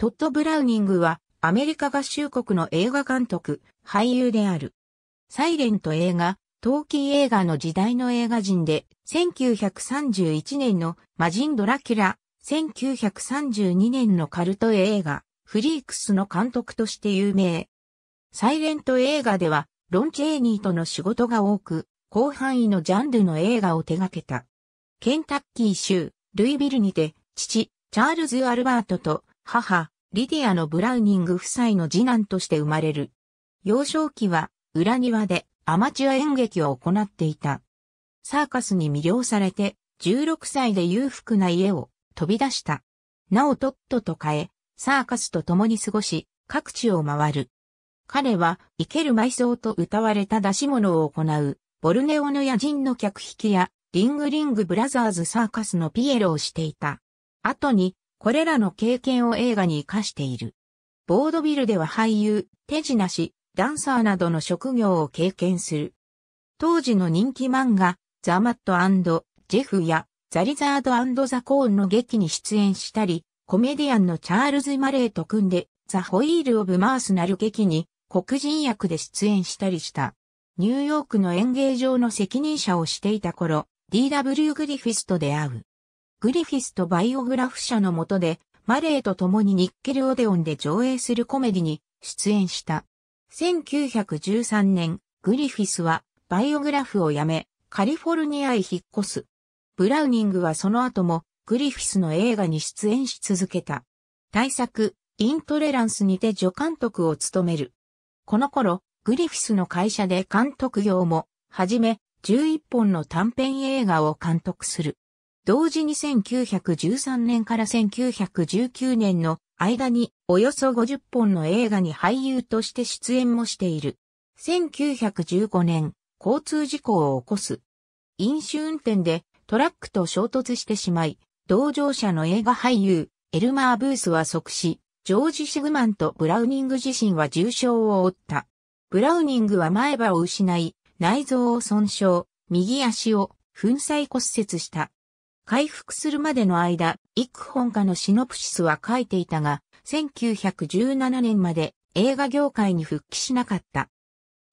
トッド・ブラウニングは、アメリカ合衆国の映画監督、俳優である。サイレント映画、トーキー映画の時代の映画人で、1931年のマジン・ドラキュラ、1932年のカルト映画、フリークスの監督として有名。サイレント映画では、ロン・チェーニーとの仕事が多く、広範囲のジャンルの映画を手掛けた。ケンタッキー州、ルイビルにて、父、チャールズ・アルバートと、母、リディアのブラウニング夫妻の次男として生まれる。幼少期は裏庭でアマチュア演劇を行っていた。サーカスに魅了されて16歳で裕福な家を飛び出した。なおトットと変え、サーカスと共に過ごし、各地を回る。彼は、生ける埋葬と歌われた出し物を行う、ボルネオの野人の客引きや、リングリングブラザーズサーカスのピエロをしていた。後に、これらの経験を映画に活かしている。ボードビルでは俳優、手品師、ダンサーなどの職業を経験する。当時の人気漫画、ザ・マットジェフやザ・リザードザ・コーンの劇に出演したり、コメディアンのチャールズ・マレーと組んで、ザ・ホイール・オブ・マースなる劇に黒人役で出演したりした。ニューヨークの演芸場の責任者をしていた頃、D.W. グリフィスと出会う。グリフィスとバイオグラフ社の下で、マレーと共にニッケルオデオンで上映するコメディに出演した。1913年、グリフィスはバイオグラフを辞め、カリフォルニアへ引っ越す。ブラウニングはその後もグリフィスの映画に出演し続けた。大作、イントレランスにて助監督を務める。この頃、グリフィスの会社で監督業も、はじめ、11本の短編映画を監督する。同時に1913年から1919年の間におよそ50本の映画に俳優として出演もしている。1915年、交通事故を起こす。飲酒運転でトラックと衝突してしまい、同乗者の映画俳優、エルマー・ブースは即死、ジョージ・シグマンとブラウニング自身は重傷を負った。ブラウニングは前歯を失い、内臓を損傷、右足を粉砕骨折した。回復するまでの間、幾本かのシノプシスは書いていたが、1917年まで映画業界に復帰しなかった。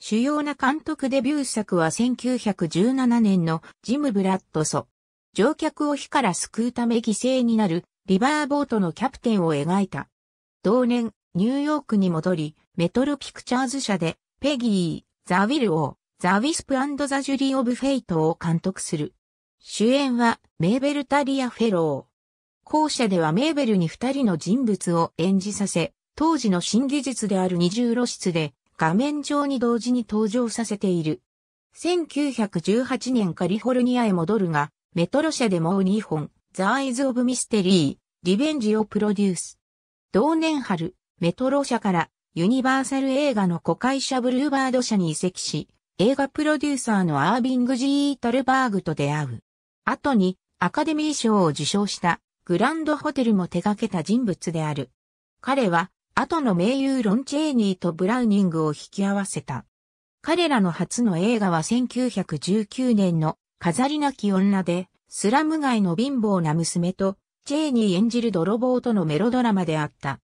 主要な監督デビュー作は1917年のジム・ブラッドソ。乗客を火から救うため犠牲になるリバーボートのキャプテンを描いた。同年、ニューヨークに戻り、メトロピクチャーズ社で、ペギー、ザ・ウィル・オー、ザ・ウィスプザ・ジュリー・オブ・フェイトを監督する。主演はメーベル・タリア・フェロー。後者ではメーベルに二人の人物を演じさせ、当時の新技術である二重露出で画面上に同時に登場させている。1918年カリフォルニアへ戻るが、メトロ社でもう2本、ザ・アイズ・オブ・ミステリー、リベンジをプロデュース。同年春、メトロ社からユニバーサル映画の子会社ブルーバード社に移籍し、映画プロデューサーのアービング・ジー・タルバーグと出会う。後にアカデミー賞を受賞したグランドホテルも手掛けた人物である。彼は後の名優ロンチェーニーとブラウニングを引き合わせた。彼らの初の映画は1919年の飾りなき女で、スラム街の貧乏な娘と、チェーニー演じる泥棒とのメロドラマであった。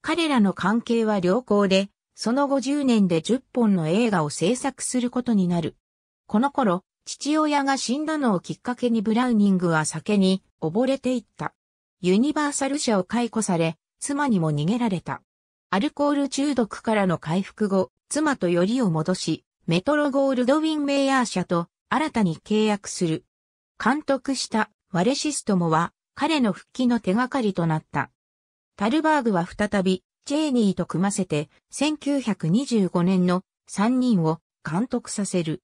彼らの関係は良好で、その後10年で10本の映画を制作することになる。この頃、父親が死んだのをきっかけにブラウニングは酒に溺れていった。ユニバーサル社を解雇され、妻にも逃げられた。アルコール中毒からの回復後、妻とよりを戻し、メトロゴールドウィンメイヤー社と新たに契約する。監督したワレシストモは彼の復帰の手がかりとなった。タルバーグは再びジェイニーと組ませて1925年の3人を監督させる。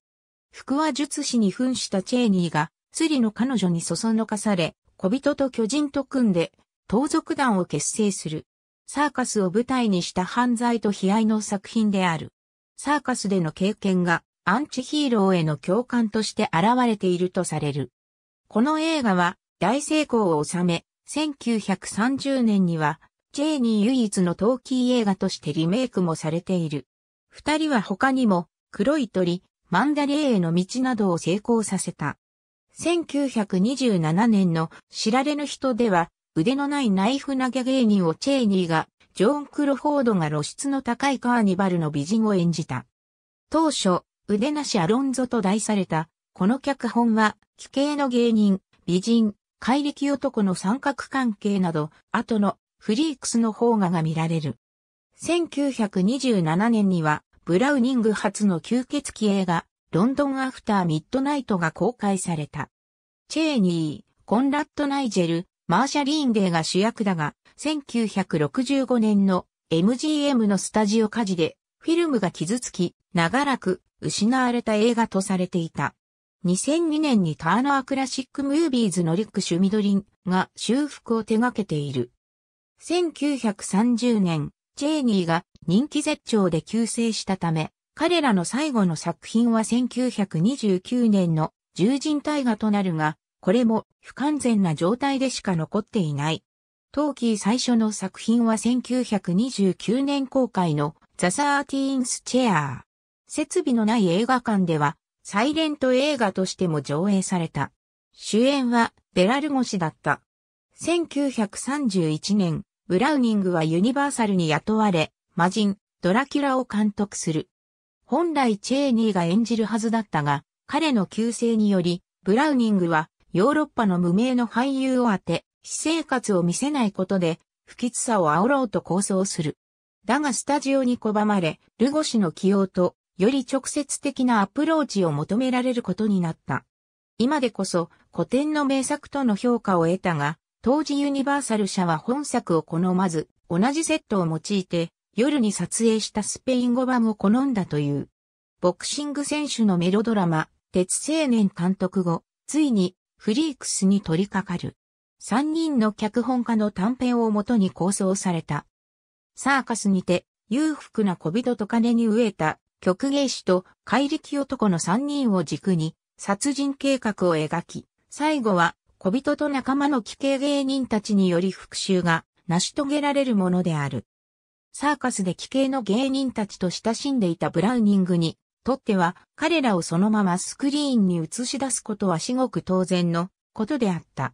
福は術師に扮したチェーニーが、スリの彼女にそそのかされ、小人と巨人と組んで、盗賊団を結成する。サーカスを舞台にした犯罪と悲哀の作品である。サーカスでの経験が、アンチヒーローへの共感として現れているとされる。この映画は、大成功を収め、1930年には、ジェーニー唯一のトーキー映画としてリメイクもされている。二人は他にも、黒い鳥、マンダレーへの道などを成功させた。1927年の知られぬ人では、腕のないナイフ投げ芸人をチェーニーが、ジョン・クロフォードが露出の高いカーニバルの美人を演じた。当初、腕なしアロンゾと題された、この脚本は、奇形の芸人、美人、怪力男の三角関係など、後のフリークスの方がが見られる。1927年には、ブラウニング初の吸血鬼映画、ロンドンアフターミッドナイトが公開された。チェーニー、コンラッド・ナイジェル、マーシャ・リーンデーが主役だが、1965年の MGM のスタジオ火事で、フィルムが傷つき、長らく失われた映画とされていた。2002年にターナークラシックムービーズのリック・シュミドリンが修復を手掛けている。1930年、チェーニーが人気絶頂で急世したため、彼らの最後の作品は1929年の獣人大河となるが、これも不完全な状態でしか残っていない。トーキー最初の作品は1929年公開のザ・サーティーンス・チェアー。設備のない映画館では、サイレント映画としても上映された。主演はベラルゴシだった。1931年、ブラウニングはユニバーサルに雇われ、魔人、ドラキュラを監督する。本来チェーニーが演じるはずだったが、彼の旧姓により、ブラウニングはヨーロッパの無名の俳優を当て、私生活を見せないことで、不吉さを煽ろうと構想する。だがスタジオに拒まれ、ルゴ氏の起用と、より直接的なアプローチを求められることになった。今でこそ古典の名作との評価を得たが、当時ユニバーサル社は本作を好まず、同じセットを用いて、夜に撮影したスペイン語版を好んだという。ボクシング選手のメロドラマ、鉄青年監督後、ついに、フリークスに取り掛かる。三人の脚本家の短編をもとに構想された。サーカスにて、裕福な小人と金に飢えた、曲芸師と怪力男の三人を軸に、殺人計画を描き、最後は小人と仲間の奇形芸人たちにより復讐が成し遂げられるものである。サーカスで奇形の芸人たちと親しんでいたブラウニングにとっては彼らをそのままスクリーンに映し出すことは至極当然のことであった。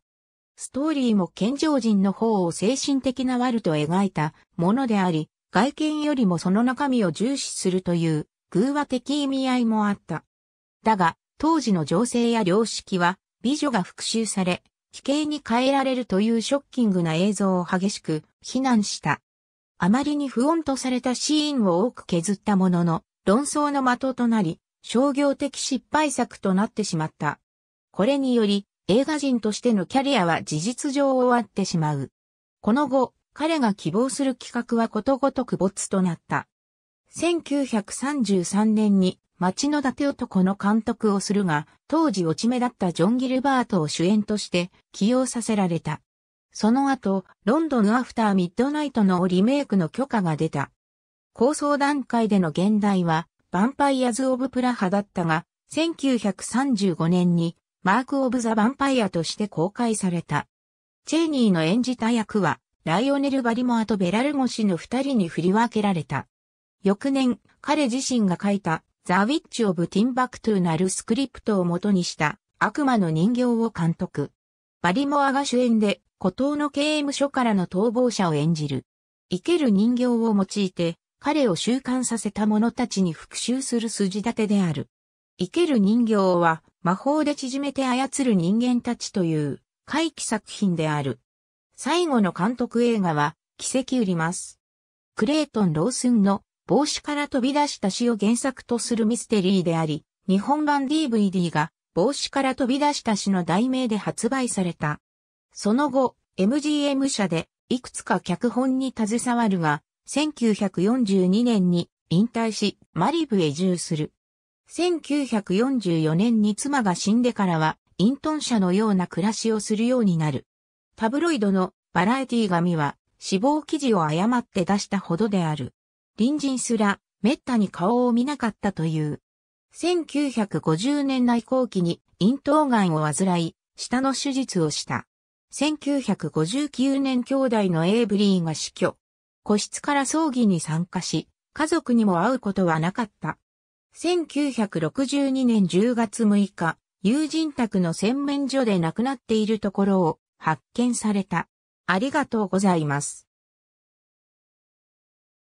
ストーリーも健常人の方を精神的な悪と描いたものであり、外見よりもその中身を重視するという偶話的意味合いもあった。だが、当時の情勢や良識は美女が復讐され、奇形に変えられるというショッキングな映像を激しく非難した。あまりに不穏とされたシーンを多く削ったものの、論争の的となり、商業的失敗作となってしまった。これにより、映画人としてのキャリアは事実上終わってしまう。この後、彼が希望する企画はことごとく没となった。1933年に町の伊達男の監督をするが、当時落ち目だったジョン・ギルバートを主演として起用させられた。その後、ロンドンアフターミッドナイトのリメイクの許可が出た。構想段階での現代は、ヴァンパイアズ・オブ・プラハだったが、1935年にマーク・オブ・ザ・ヴァンパイアとして公開された。チェーニーの演じた役は、ライオネル・バリモアとベラルゴシの二人に振り分けられた。翌年、彼自身が書いたザ・ウィッチ・オブ・ティンバクトゥなるスクリプトを元にした悪魔の人形を監督。バリモアが主演で、孤島の刑務所からの逃亡者を演じる。生ける人形を用いて、彼を習慣させた者たちに復讐する筋立てである。生ける人形は、魔法で縮めて操る人間たちという、怪奇作品である。最後の監督映画は、奇跡売ります。クレイトン・ロースンの帽子から飛び出した死を原作とするミステリーであり、日本版 DVD が帽子から飛び出した死の題名で発売された。その後、MGM 社でいくつか脚本に携わるが、1942年に引退し、マリブへ移住する。1944年に妻が死んでからは、イントン社のような暮らしをするようになる。タブロイドのバラエティ紙は死亡記事を誤って出したほどである。隣人すら滅多に顔を見なかったという。1950年代後期に咽頭癌を患い、舌の手術をした。1959年兄弟のエイブリーが死去。個室から葬儀に参加し、家族にも会うことはなかった。1962年10月6日、友人宅の洗面所で亡くなっているところを発見された。ありがとうございます。